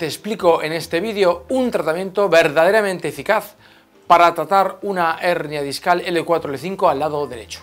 te explico en este vídeo un tratamiento verdaderamente eficaz para tratar una hernia discal L4-L5 al lado derecho.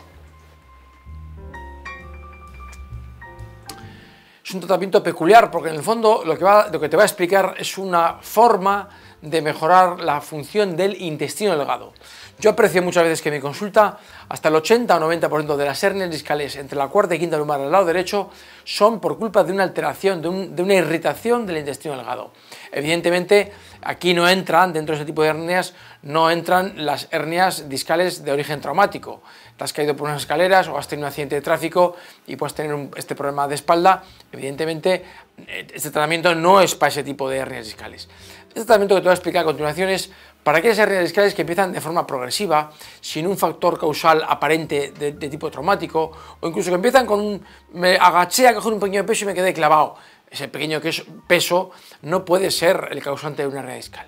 Es un tratamiento peculiar porque en el fondo lo que, lo que te va a explicar es una forma de mejorar la función del intestino delgado. Yo aprecio muchas veces que mi consulta, hasta el 80 o 90% de las hernias discales entre la cuarta y quinta lumbar al lado derecho son por culpa de una alteración, de, una irritación del intestino delgado. Evidentemente, aquí no entran, dentro de ese tipo de hernias, no entran las hernias discales de origen traumático. Te has caído por unas escaleras o has tenido un accidente de tráfico y puedes tener este problema de espalda. Evidentemente, eh, este tratamiento no es para ese tipo de hernias discales. Este tratamiento que te voy a explicar a continuación es para aquellas hernias discales que empiezan de forma progresiva, sin un factor causal aparente de, tipo traumático, o incluso que empiezan con un... me agaché a coger un pequeño peso y me quedé clavado. Ese pequeño peso no puede ser el causante de una hernia discal.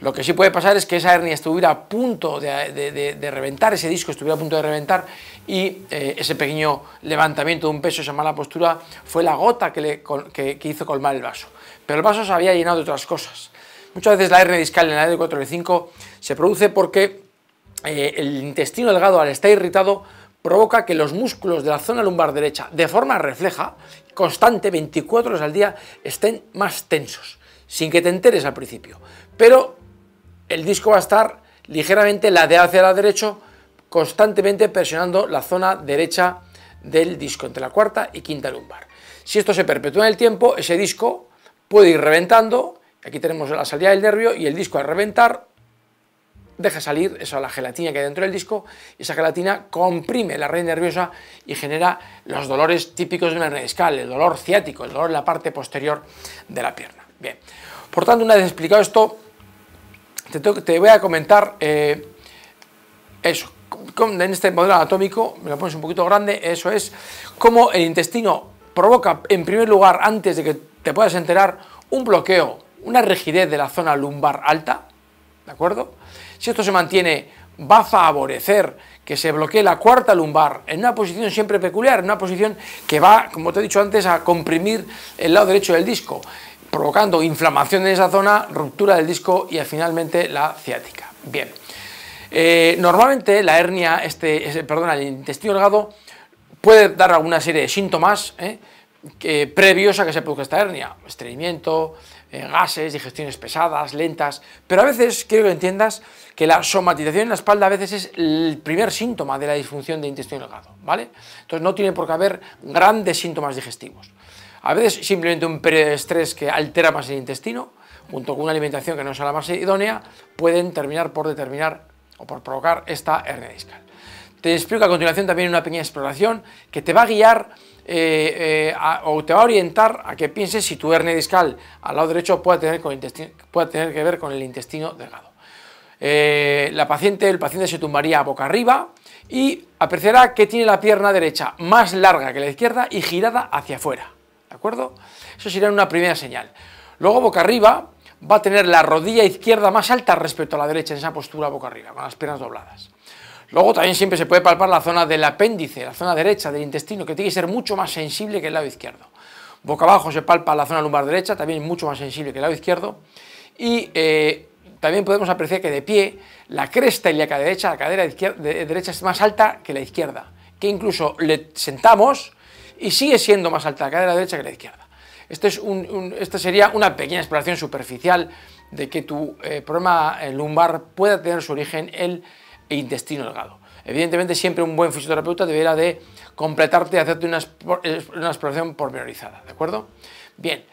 Lo que sí puede pasar es que esa hernia estuviera a punto de, reventar, ese disco estuviera a punto de reventar y eh, ese pequeño levantamiento de un peso, esa mala postura, fue la gota que hizo colmar el vaso. Pero el vaso se había llenado de otras cosas. Muchas veces la hernia discal en la de 4 y 5 se produce porque eh, el intestino delgado al estar irritado provoca que los músculos de la zona lumbar derecha, de forma refleja, constante, 24 horas al día, estén más tensos, sin que te enteres al principio. Pero el disco va a estar ligeramente ladeado hacia la derecha, constantemente presionando la zona derecha del disco, entre la cuarta y quinta lumbar. Si esto se perpetúa en el tiempo, ese disco puede ir reventando Aquí tenemos la salida del nervio y el disco al reventar deja salir eso, la gelatina que hay dentro del disco y esa gelatina comprime la red nerviosa y genera los dolores típicos de una hernia discal, el dolor ciático, el dolor en la parte posterior de la pierna. Bien, por tanto, una vez explicado esto, te, voy a comentar eh, eso. en este modelo anatómico, me lo pones un poquito grande, eso es cómo el intestino provoca, en primer lugar, antes de que te puedas enterar, un bloqueo una rigidez de la zona lumbar alta, ¿de acuerdo? Si esto se mantiene, va a favorecer que se bloquee la cuarta lumbar en una posición siempre peculiar, en una posición que va, como te he dicho antes, a comprimir el lado derecho del disco, provocando inflamación en esa zona, ruptura del disco y finalmente la ciática. Bien, eh, normalmente la hernia, este, el intestino delgado puede dar alguna serie de síntomas ¿eh? previos a que se produzca esta hernia, estreñimiento, eh, gases, digestiones pesadas, lentas, pero a veces quiero que entiendas que la somatización en la espalda a veces es el primer síntoma de la disfunción de intestino delgado, ¿vale? Entonces no tiene por qué haber grandes síntomas digestivos. A veces simplemente un periodo de estrés que altera más el intestino, junto con una alimentación que no sea la más idónea, pueden terminar por determinar o por provocar esta hernia discal. Te explico a continuación también una pequeña exploración que te va a guiar eh, eh, o te va a orientar a que pienses si tu hernia discal al lado derecho puede tener, tener que ver con el intestino delgado. Eh, la paciente, el paciente se tumbaría boca arriba y apreciará que tiene la pierna derecha más larga que la izquierda y girada hacia afuera. ¿De acuerdo? Eso sería una primera señal. Luego boca arriba va a tener la rodilla izquierda más alta respecto a la derecha en esa postura boca arriba, con las piernas dobladas. Luego también siempre se puede palpar la zona del apéndice, la zona derecha del intestino, que tiene que ser mucho más sensible que el lado izquierdo. Boca abajo se palpa la zona lumbar derecha, también mucho más sensible que el lado izquierdo. Y eh, también podemos apreciar que de pie la cresta ilíaca derecha, la cadera derecha es más alta que la izquierda, que incluso le sentamos y sigue siendo más alta la cadera derecha que la izquierda. Este esta es sería una pequeña exploración superficial de que tu eh, problema eh, lumbar pueda tener su origen en e intestino delgado. Evidentemente siempre un buen fisioterapeuta deberá de completarte y hacerte una, exploración pormenorizada, ¿de acuerdo? Bien,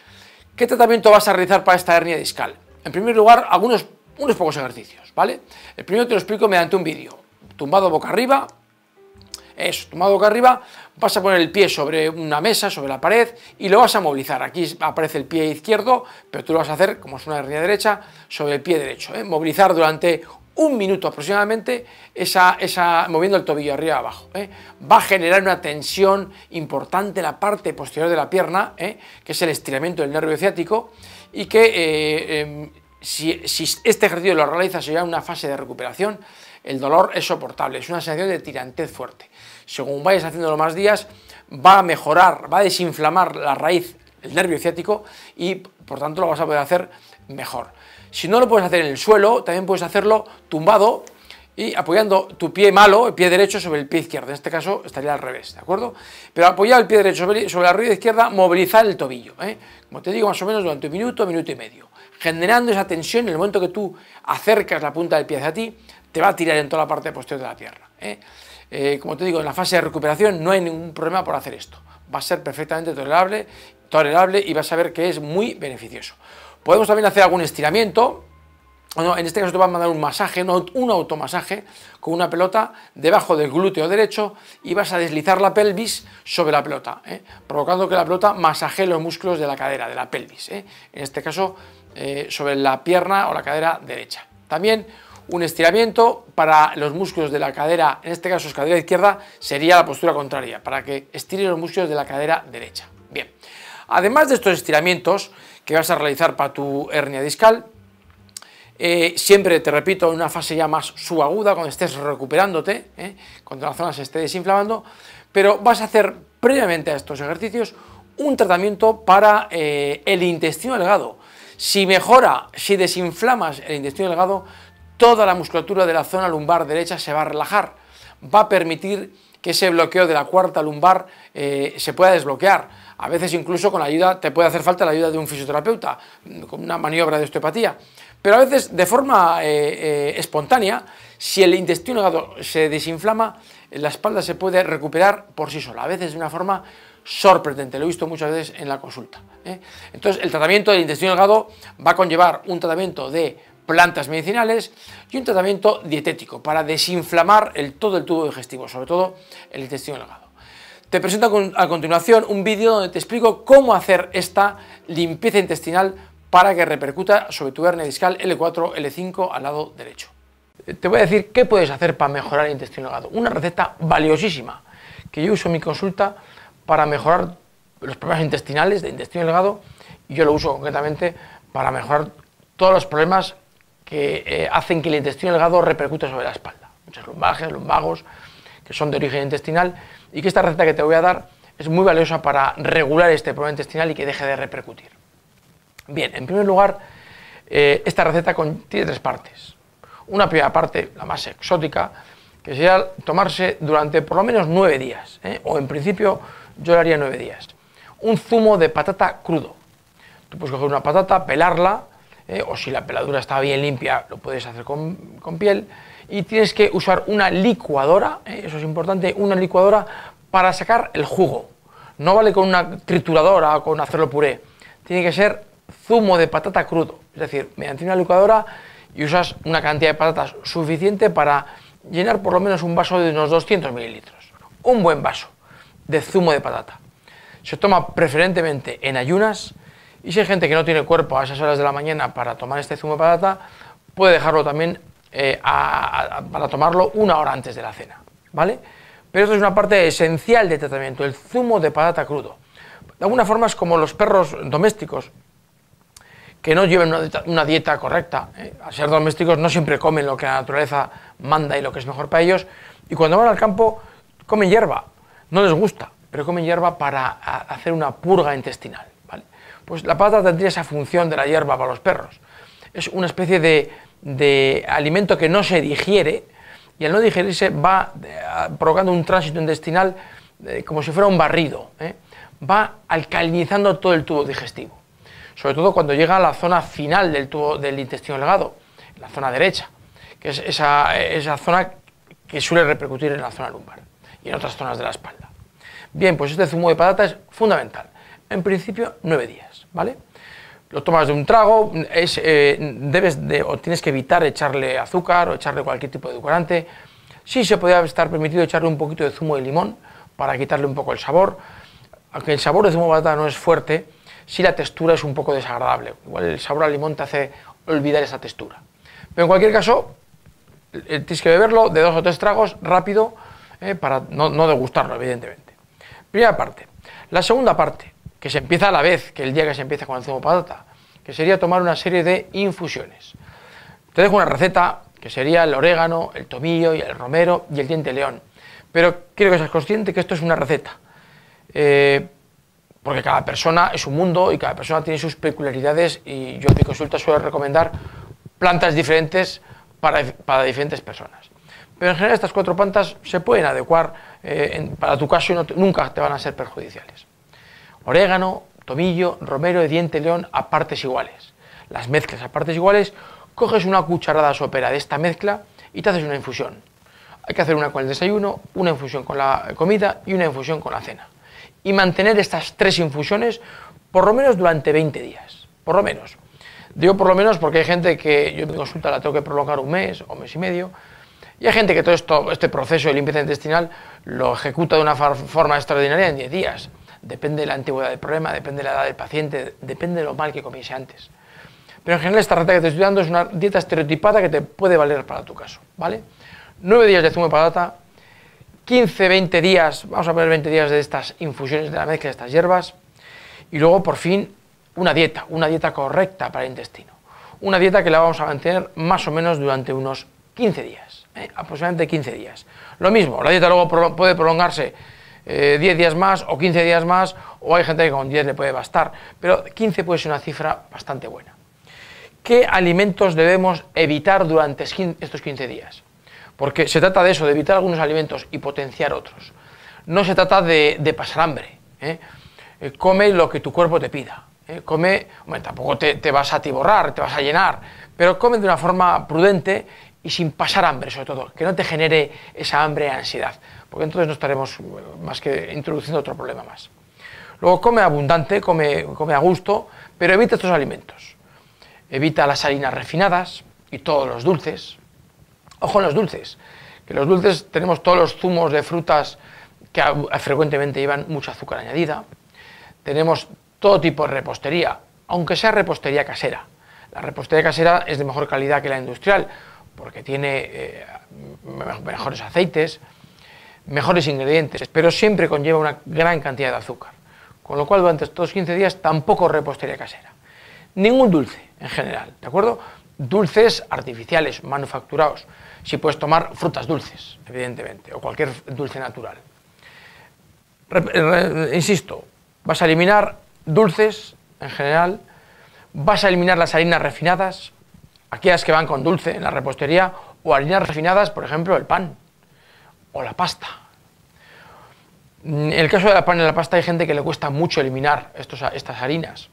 ¿qué tratamiento vas a realizar para esta hernia discal? En primer lugar, algunos unos pocos ejercicios, ¿vale? El primero te lo explico mediante un vídeo. Tumbado boca arriba, eso, tumbado boca arriba, vas a poner el pie sobre una mesa, sobre la pared, y lo vas a movilizar. Aquí aparece el pie izquierdo, pero tú lo vas a hacer, como es una hernia derecha, sobre el pie derecho. ¿eh? Movilizar durante un minuto aproximadamente, esa, moviendo el tobillo arriba abajo. ¿eh? Va a generar una tensión importante en la parte posterior de la pierna, ¿eh? que es el estiramiento del nervio ciático, y que eh, em, si, este ejercicio lo realizas ya en una fase de recuperación, el dolor es soportable, es una sensación de tirantez fuerte. Según vayas haciéndolo más días, va a mejorar, va a desinflamar la raíz, el nervio ciático, y por tanto lo vas a poder hacer mejor. Si no lo puedes hacer en el suelo, también puedes hacerlo tumbado y apoyando tu pie malo, el pie derecho sobre el pie izquierdo. En este caso estaría al revés, ¿de acuerdo? Pero apoyar el pie derecho sobre, la rueda izquierda, movilizar el tobillo, ¿eh? como te digo, más o menos durante un minuto, minuto y medio. Generando esa tensión, en el momento que tú acercas la punta del pie hacia ti, te va a tirar en toda la parte posterior de la pierna. ¿eh? Eh, como te digo, en la fase de recuperación no hay ningún problema por hacer esto. Va a ser perfectamente tolerable, tolerable y vas a ver que es muy beneficioso. Podemos también hacer algún estiramiento. en este caso te van a mandar un masaje, un automasaje, con una pelota debajo del glúteo derecho y vas a deslizar la pelvis sobre la pelota, ¿eh? provocando que la pelota masaje los músculos de la cadera, de la pelvis, ¿eh? en este caso eh, sobre la pierna o la cadera derecha. También un estiramiento para los músculos de la cadera, en este caso es cadera izquierda, sería la postura contraria, para que estire los músculos de la cadera derecha. Bien, además de estos estiramientos, que vas a realizar para tu hernia discal. Eh, siempre, te repito, en una fase ya más subaguda, cuando estés recuperándote, eh, cuando la zona se esté desinflamando, pero vas a hacer previamente a estos ejercicios un tratamiento para eh, el intestino delgado. Si mejora, si desinflamas el intestino delgado, toda la musculatura de la zona lumbar derecha se va a relajar, va a permitir que ese bloqueo de la cuarta lumbar se pueda desbloquear. A veces incluso con la ayuda, te puede hacer falta la ayuda de un fisioterapeuta, con una maniobra de osteopatía. Pero a veces, de forma eh, eh, espontánea, si el intestino delgado se desinflama, la espalda se puede recuperar por sí sola, a veces de una forma sorprendente, lo he visto muchas veces en la consulta. ¿eh? Entonces, el tratamiento del intestino delgado va a conllevar un tratamiento de plantas medicinales y un tratamiento dietético para desinflamar todo el tubo digestivo, sobre todo el intestino delgado. Te presento a continuación un vídeo donde te explico cómo hacer esta limpieza intestinal para que repercuta sobre tu hernia discal L4, L5 al lado derecho. Te voy a decir qué puedes hacer para mejorar el intestino delgado. Una receta valiosísima que yo uso en mi consulta para mejorar los problemas intestinales de intestino delgado y yo lo uso concretamente para mejorar todos los problemas que eh, hacen que el intestino delgado repercuta sobre la espalda. Muchas lumbajes, lumbagos, que son de origen intestinal y que esta receta que te voy a dar es muy valiosa para regular este problema intestinal y que deje de repercutir. Bien, en primer lugar, eh, esta receta contiene tres partes. Una primera parte, la más exótica, que sería tomarse durante por lo menos nueve días, ¿eh? o en principio yo lo haría nueve días, un zumo de patata crudo. Tú puedes coger una patata, pelarla, ¿eh? o si la peladura está bien limpia, lo puedes hacer con, con piel, y tienes que usar una licuadora, ¿eh? eso es importante, una licuadora para sacar el jugo. No vale con una trituradora o con hacerlo puré. Tiene que ser zumo de patata crudo. Es decir, mediante una licuadora y usas una cantidad de patatas suficiente para llenar por lo menos un vaso de unos 200 mililitros. Un buen vaso de zumo de patata. Se toma preferentemente en ayunas y si hay gente que no tiene cuerpo a esas horas de la mañana para tomar este zumo de patata, puede dejarlo también eh, para tomarlo una hora antes de la cena, ¿vale? Pero esto es una parte esencial del tratamiento, el zumo de patata crudo. De alguna forma es como los perros domésticos, que no lleven una dieta, correcta. ¿eh? Al ser domésticos no siempre comen lo que la naturaleza manda y lo que es mejor para ellos. Y cuando van al campo comen hierba, no les gusta, pero comen hierba para hacer una purga intestinal. Pues la patata tendría esa función de la hierba para los perros. Es una especie de de alimento que no se digiere y al no digerirse va eh, provocando un tránsito intestinal eh, como si fuera un barrido, ¿eh? va alcalinizando todo el tubo digestivo, sobre todo cuando llega a la zona final del tubo del intestino delgado, la zona derecha, que es esa, esa zona que suele repercutir en la zona lumbar y en otras zonas de la espalda. Bien, pues este zumo de patata es fundamental. En principio, nueve días, ¿vale? lo tomas de un trago, eh, debes o tienes que evitar echarle azúcar o echarle cualquier tipo de decorante. Sí se podría estar permitido echarle un poquito de zumo de limón para quitarle un poco el sabor. Aunque el sabor de zumo de batata no es fuerte, sí la textura es un poco desagradable. Igual el sabor al limón te hace olvidar esa textura. Pero en cualquier caso, eh, tienes que beberlo de dos o tres tragos rápido eh, para no, no degustarlo, evidentemente. Primera parte. La segunda parte, que se empieza a la vez que el día que se empieza con el zumo patata, que sería tomar una serie de infusiones. Te dejo una receta que sería el orégano, el tomillo, y el romero y el diente león. Pero quiero que seas consciente que esto es una receta, eh, porque cada persona es un mundo y cada persona tiene sus peculiaridades y yo en mi consulta suelo recomendar plantas diferentes para, diferentes personas. Pero en general estas cuatro plantas se pueden adecuar eh, para tu caso y nunca te van a ser perjudiciales orégano, tomillo, romero y diente león a partes iguales. Las mezclas a partes iguales, coges una cucharada sopera de esta mezcla y te haces una infusión. Hay que hacer una con el desayuno, una infusión con la comida y una infusión con la cena. Y mantener estas tres infusiones por lo menos durante 20 días. Por lo menos. Digo por lo menos porque hay gente que yo me mi consulta la tengo que prolongar un mes o mes y medio. Y hay gente que todo esto, este proceso de limpieza intestinal lo ejecuta de una forma extraordinaria en 10 días depende de la antigüedad del problema, depende de la edad del paciente, depende de lo mal que comiese antes. Pero en general esta rata que te estoy dando es una dieta estereotipada que te puede valer para tu caso, ¿vale? 9 días de zumo de patata, 15, 20 días, vamos a poner 20 días de estas infusiones de la mezcla de estas hierbas, y luego por fin una dieta, una dieta correcta para el intestino. Una dieta que la vamos a mantener más o menos durante unos 15 días, ¿eh? aproximadamente 15 días. Lo mismo, la dieta luego puede prolongarse 10 eh, días más o 15 días más, o hay gente que con 10 le puede bastar, pero 15 puede ser una cifra bastante buena. ¿Qué alimentos debemos evitar durante estos 15 días? Porque se trata de eso, de evitar algunos alimentos y potenciar otros. No se trata de, pasar hambre. ¿eh? Eh, come lo que tu cuerpo te pida. Come, tampoco te, vas a atiborrar, te vas a llenar, pero come de una forma prudente y sin pasar hambre, sobre todo, que no te genere esa hambre ansiedad porque entonces no estaremos eh, más que introduciendo otro problema más. Luego come abundante, come, come a gusto, pero evita estos alimentos. Evita las harinas refinadas y todos los dulces. Ojo en los dulces, que los dulces tenemos todos los zumos de frutas que frecuentemente llevan mucho azúcar añadida. Tenemos todo tipo de repostería, aunque sea repostería casera. La repostería casera es de mejor calidad que la industrial, porque tiene eh, mejores aceites, mejores ingredientes, pero siempre conlleva una gran cantidad de azúcar. Con lo cual, durante estos 15 días, tampoco repostería casera. Ningún dulce, en general, ¿de acuerdo? Dulces artificiales, manufacturados. Si puedes tomar frutas dulces, evidentemente, o cualquier dulce natural. Eh, insisto, vas a eliminar dulces, en general, vas a eliminar las harinas refinadas, aquellas que van con dulce en la repostería, o harinas refinadas, por ejemplo, el pan o la pasta. En mm, el caso de la pan y la pasta hay gente que le cuesta mucho eliminar estos, estas harinas.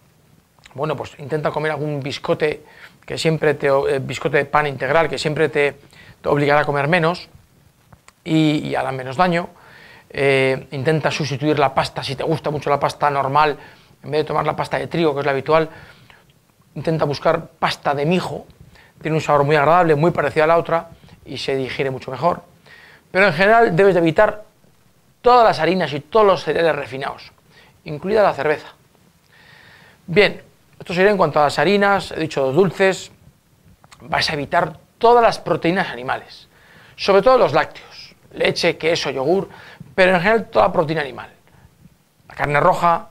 Bueno, pues intenta comer algún biscote, que siempre te, eh, de pan integral, que siempre te, obligará a comer menos y, hará menos daño. Eh, intenta sustituir la pasta, si te gusta mucho la pasta normal, en vez de tomar la pasta de trigo, que es la habitual, intenta buscar pasta de mijo, tiene un sabor muy agradable, muy parecido a la otra y se digiere mucho mejor. Pero en general debes de evitar todas las harinas y todos los cereales refinados, incluida la cerveza. Bien, esto sería en cuanto a las harinas, he dicho los dulces, vais a evitar todas las proteínas animales, sobre todo los lácteos, leche, queso, yogur, pero en general toda proteína animal. La carne roja,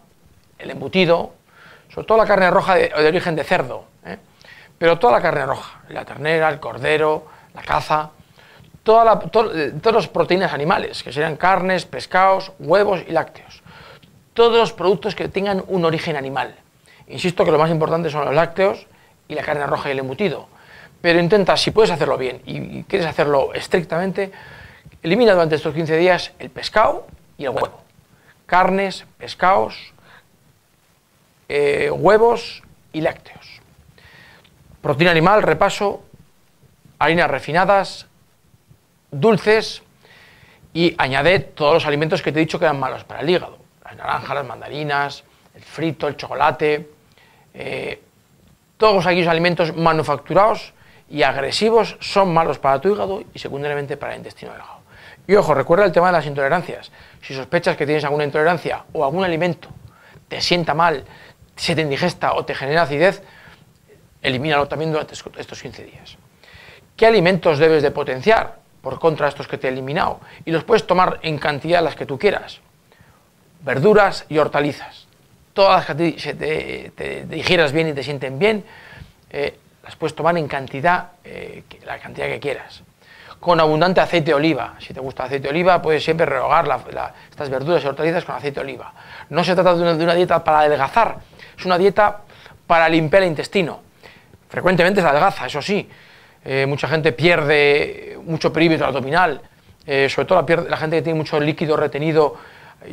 el embutido, sobre todo la carne roja de, origen de cerdo, ¿eh? pero toda la carne roja, la ternera, el cordero, la caza, todas eh, las proteínas animales, que serían carnes, pescados, huevos y lácteos. Todos los productos que tengan un origen animal. Insisto que lo más importante son los lácteos y la carne roja y el embutido. Pero intenta, si puedes hacerlo bien y quieres hacerlo estrictamente, elimina durante estos 15 días el pescado y el huevo. Carnes, pescados, eh, huevos y lácteos. Proteína animal, repaso, harinas refinadas, dulces y añade todos los alimentos que te he dicho que eran malos para el hígado. Las naranjas, las mandarinas, el frito, el chocolate, eh, todos aquellos alimentos manufacturados y agresivos son malos para tu hígado y secundariamente para el intestino delgado. Y ojo, recuerda el tema de las intolerancias. Si sospechas que tienes alguna intolerancia o algún alimento te sienta mal, se te indigesta o te genera acidez, elimínalo también durante estos 15 días. ¿Qué alimentos debes de potenciar? por contra estos que te he eliminado, y los puedes tomar en cantidad las que tú quieras. Verduras y hortalizas, todas las que te, digieras bien y te sienten bien, eh, las puedes tomar en cantidad, eh, la cantidad que quieras. Con abundante aceite de oliva, si te gusta aceite de oliva, puedes siempre rehogar estas verduras y hortalizas con aceite de oliva. No se trata de una, dieta para adelgazar, es una dieta para limpiar el intestino. Frecuentemente se adelgaza, eso sí, eh, mucha gente pierde mucho perímetro abdominal, eh, sobre todo la, gente que tiene mucho líquido retenido.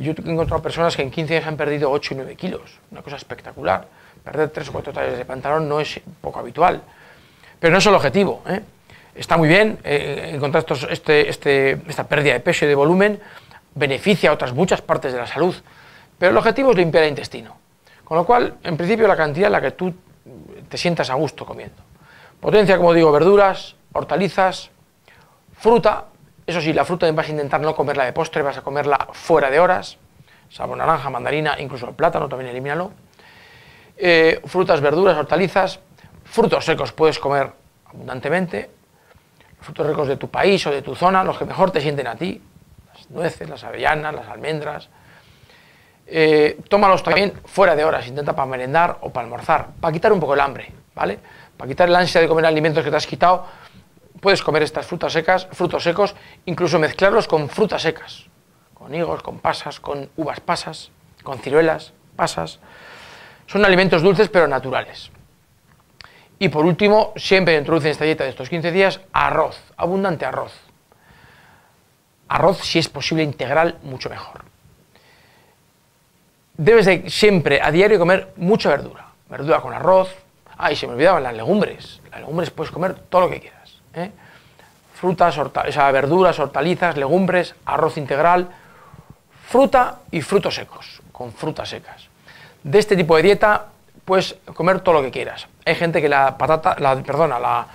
Yo he encontrado personas que en 15 días han perdido 8 y 9 kilos, una cosa espectacular. Perder 3 o 4 tallas de pantalón no es poco habitual, pero no es el objetivo. ¿eh? Está muy bien encontrar este, este, esta pérdida de peso y de volumen, beneficia a otras muchas partes de la salud, pero el objetivo es limpiar el intestino. Con lo cual, en principio, la cantidad en la que tú te sientas a gusto comiendo. Potencia, como digo, verduras, hortalizas, fruta. Eso sí, la fruta vas a intentar no comerla de postre, vas a comerla fuera de horas. Sabor naranja, mandarina, incluso el plátano, también elimínalo. Eh, frutas, verduras, hortalizas. Frutos secos puedes comer abundantemente. Frutos secos de tu país o de tu zona, los que mejor te sienten a ti. Las nueces, las avellanas, las almendras. Eh, tómalos también fuera de horas, intenta para merendar o para almorzar, para quitar un poco el hambre, ¿vale? para quitar la ansia de comer alimentos que te has quitado, puedes comer estas frutas secas, frutos secos, incluso mezclarlos con frutas secas, con higos, con pasas, con uvas pasas, con ciruelas, pasas. Son alimentos dulces pero naturales. Y por último, siempre introduce en esta dieta de estos 15 días arroz, abundante arroz. Arroz, si es posible integral, mucho mejor. Debes de siempre, a diario, comer mucha verdura. Verdura con arroz, Ay, se me olvidaban las legumbres. Las legumbres puedes comer todo lo que quieras. ¿eh? Frutas, o sea, verduras, hortalizas, legumbres, arroz integral, fruta y frutos secos, con frutas secas. De este tipo de dieta puedes comer todo lo que quieras. Hay gente que la patata, la, perdona, la,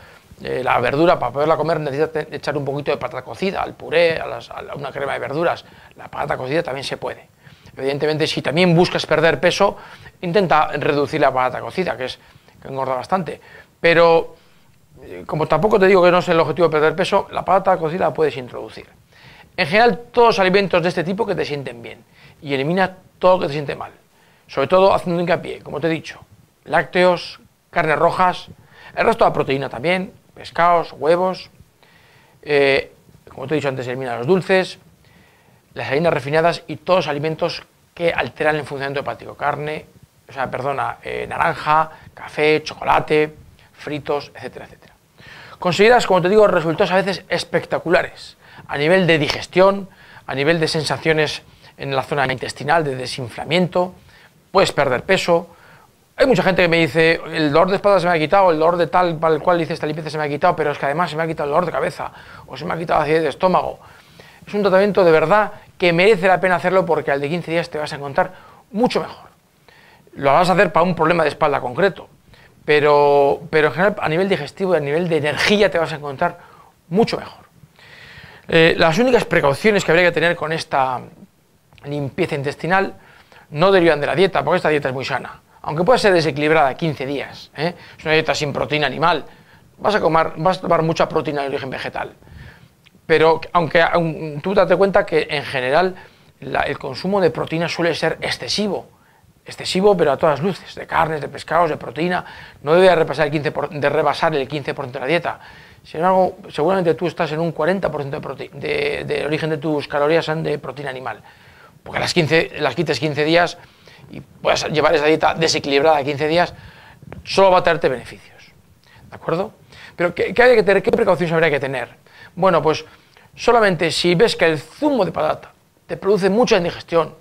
eh, verdura para poderla comer necesita echar un poquito de patata cocida al puré, a, a, una crema de verduras. La patata cocida también se puede. Evidentemente, si también buscas perder peso, intenta reducir la patata cocida, que es que engorda bastante. Pero eh, como tampoco te digo que no es el objetivo de perder peso, la pata cocida la puedes introducir. En general, todos los alimentos de este tipo que te sienten bien y elimina todo lo que te siente mal. Sobre todo haciendo hincapié, como te he dicho, lácteos, carnes rojas, el resto de la proteína también, pescados, huevos. Eh, como te he dicho antes, elimina los dulces, las harinas refinadas y todos los alimentos que alteran el funcionamiento hepático, carne, o sea, perdona, eh, naranja, café, chocolate, fritos, etcétera, etcétera. Conseguirás, como te digo, resultados a veces espectaculares, a nivel de digestión, a nivel de sensaciones en la zona intestinal, de desinflamiento, puedes perder peso. Hay mucha gente que me dice, el dolor de espalda se me ha quitado, el dolor de tal para el cual dice esta limpieza se me ha quitado, pero es que además se me ha quitado el dolor de cabeza o se me ha quitado la acidez de estómago. Es un tratamiento de verdad que merece la pena hacerlo porque al de 15 días te vas a encontrar mucho mejor lo vas a hacer para un problema de espalda concreto. Pero, en general, a nivel digestivo y a nivel de energía, te vas a encontrar mucho mejor. Eh, las únicas precauciones que habría que tener con esta limpieza intestinal no derivan de la dieta, porque esta dieta es muy sana. Aunque pueda ser desequilibrada 15 días, ¿eh? es una dieta sin proteína animal, vas a, comer, vas a tomar mucha proteína de origen vegetal. Pero aunque tú date cuenta que en general el consumo de proteína suele ser excesivo, excesivo, pero a todas luces, de carnes, de pescados, de proteína, no debe repasar el 15 de rebasar el 15% de la dieta. Sin embargo, seguramente tú estás en un 40% de, origen de tus calorías son de proteína animal, porque las, las quites 15 días y puedas llevar esa dieta desequilibrada 15 días, solo va a traerte beneficios. ¿De acuerdo? Pero ¿qué, hay que tener? ¿Qué precauciones habría que tener? Bueno, pues solamente si ves que el zumo de patata te produce mucha indigestión,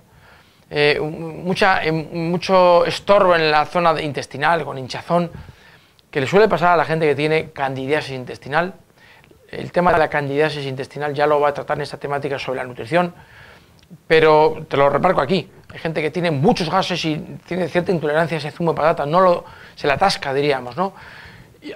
eh, eh, mucho estorbo en la zona intestinal, con hinchazón, que le suele pasar a la gente que tiene candidiasis intestinal. El tema de la candidiasis intestinal ya lo va a tratar en esta temática sobre la nutrición, pero te lo reparco aquí. Hay gente que tiene muchos gases y tiene cierta intolerancia a ese zumo de patata, no lo, se la atasca, diríamos, ¿no?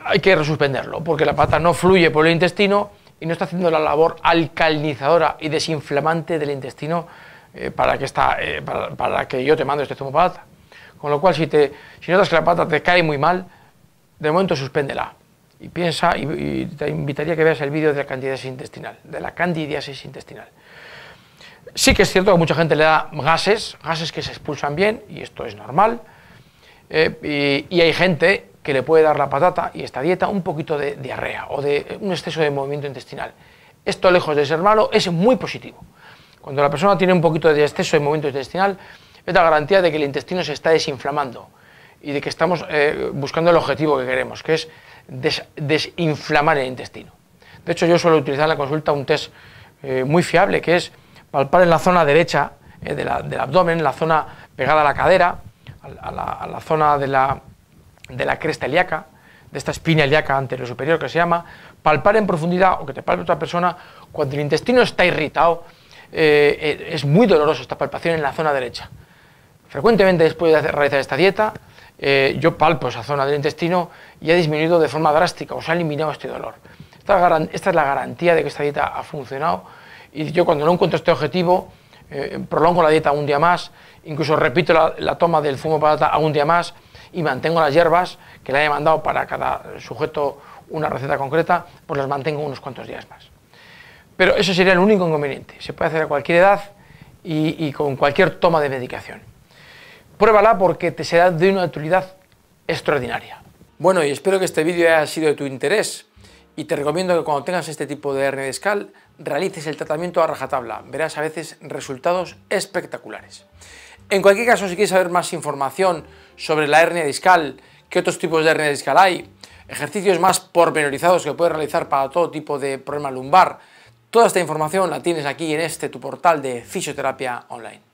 hay que resuspenderlo, porque la patata no fluye por el intestino y no está haciendo la labor alcalinizadora y desinflamante del intestino eh, para, que esta, eh, para, que yo te mande este zumo de patata Con lo cual, si, te, si notas que la patata te cae muy mal, de momento suspéndela. Y piensa, y, te invitaría a que veas el vídeo de la candidiasis intestinal, de la candidiasis intestinal. Sí que es cierto que mucha gente le da gases, gases que se expulsan bien, y esto es normal. Eh, y, hay gente que le puede dar la patata y esta dieta un poquito de diarrea o de un exceso de movimiento intestinal. Esto, lejos de ser malo, es muy positivo. Cuando la persona tiene un poquito de exceso de movimiento intestinal, es la garantía de que el intestino se está desinflamando y de que estamos eh, buscando el objetivo que queremos, que es desinflamar el intestino. De hecho, yo suelo utilizar en la consulta un test eh, muy fiable, que es palpar en la zona derecha eh, del abdomen, la zona pegada a la cadera, a la, zona de la, de la cresta ilíaca, de esta espina ilíaca anterior superior que se llama, palpar en profundidad o que te palpe otra persona cuando el intestino está irritado eh, eh, es muy doloroso esta palpación en la zona derecha. Frecuentemente después de realizar esta dieta, eh, yo palpo esa zona del intestino y ha disminuido de forma drástica o se ha eliminado este dolor. Esta, es la garantía de que esta dieta ha funcionado y yo cuando no encuentro este objetivo, prolongo la dieta un día más, incluso repito la, la toma del zumo de patata a un día más y mantengo las hierbas que le haya mandado para cada sujeto una receta concreta, pues las mantengo unos cuantos días más. Pero eso sería el único inconveniente. Se puede hacer a cualquier edad y, con cualquier toma de medicación. Pruébala porque te será de una utilidad extraordinaria. Bueno, y espero que este vídeo haya sido de tu interés y te recomiendo que cuando tengas este tipo de hernia discal realices el tratamiento a rajatabla. Verás a veces resultados espectaculares. En cualquier caso, si quieres saber más información sobre la hernia discal, qué otros tipos de hernia discal hay, ejercicios más pormenorizados que puedes realizar para todo tipo de problema lumbar, Toda esta información la tienes aquí en este tu portal de fisioterapia online.